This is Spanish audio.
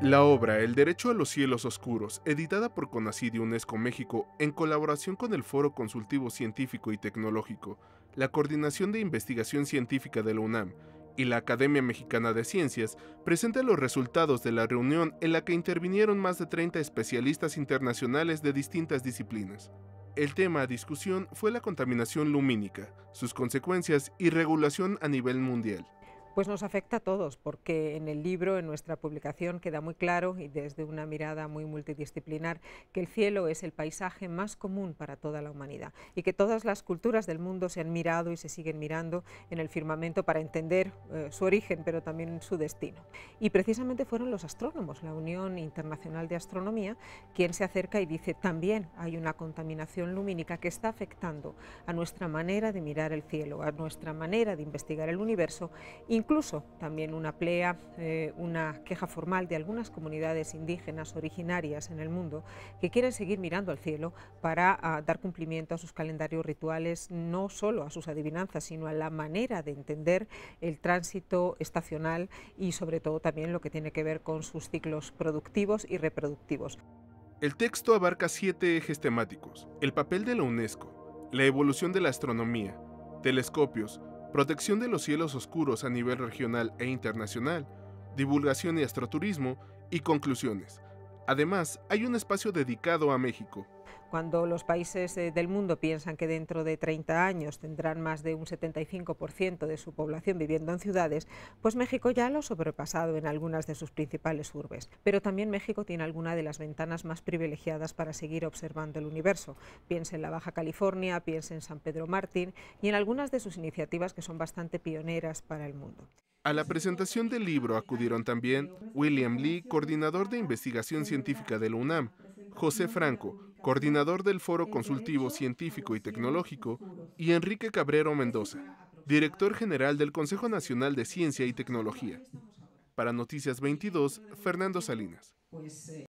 La obra El Derecho a los Cielos Oscuros, editada por CONACYT y UNESCO México en colaboración con el Foro Consultivo Científico y Tecnológico, la Coordinación de Investigación Científica de la UNAM y la Academia Mexicana de Ciencias, presenta los resultados de la reunión en la que intervinieron más de 30 especialistas internacionales de distintas disciplinas. El tema a discusión fue la contaminación lumínica, sus consecuencias y regulación a nivel mundial. Pues nos afecta a todos, porque en el libro, en nuestra publicación, queda muy claro y desde una mirada muy multidisciplinar que el cielo es el paisaje más común para toda la humanidad y que todas las culturas del mundo se han mirado y se siguen mirando en el firmamento para entender eh, su origen, pero también su destino. Y precisamente fueron los astrónomos, la Unión Internacional de Astronomía, quien se acerca y dice también hay una contaminación lumínica que está afectando a nuestra manera de mirar el cielo, a nuestra manera de investigar el universo, incluso también una plea, eh, una queja formal de algunas comunidades indígenas originarias en el mundo que quieren seguir mirando al cielo para ah, dar cumplimiento a sus calendarios rituales, no solo a sus adivinanzas, sino a la manera de entender el tránsito estacional y sobre todo también lo que tiene que ver con sus ciclos productivos y reproductivos. El texto abarca siete ejes temáticos, el papel de la UNESCO, la evolución de la astronomía, telescopios, protección de los cielos oscuros a nivel regional e internacional, divulgación y astroturismo, y conclusiones. Además, hay un espacio dedicado a México. Cuando los países eh, del mundo piensan que dentro de 30 años tendrán más de un 75% de su población viviendo en ciudades, pues México ya lo ha sobrepasado en algunas de sus principales urbes. Pero también México tiene alguna de las ventanas más privilegiadas para seguir observando el universo. Piensa en la Baja California, piensa en San Pedro Martín y en algunas de sus iniciativas que son bastante pioneras para el mundo. A la presentación del libro acudieron también William Lee, coordinador de investigación científica de la UNAM, José Franco, coordinador del Foro Consultivo Científico y Tecnológico, y Enrique Cabrero Mendoza, director general del Consejo Nacional de Ciencia y Tecnología. Para Noticias 22, Fernando Salinas. Pues, eh,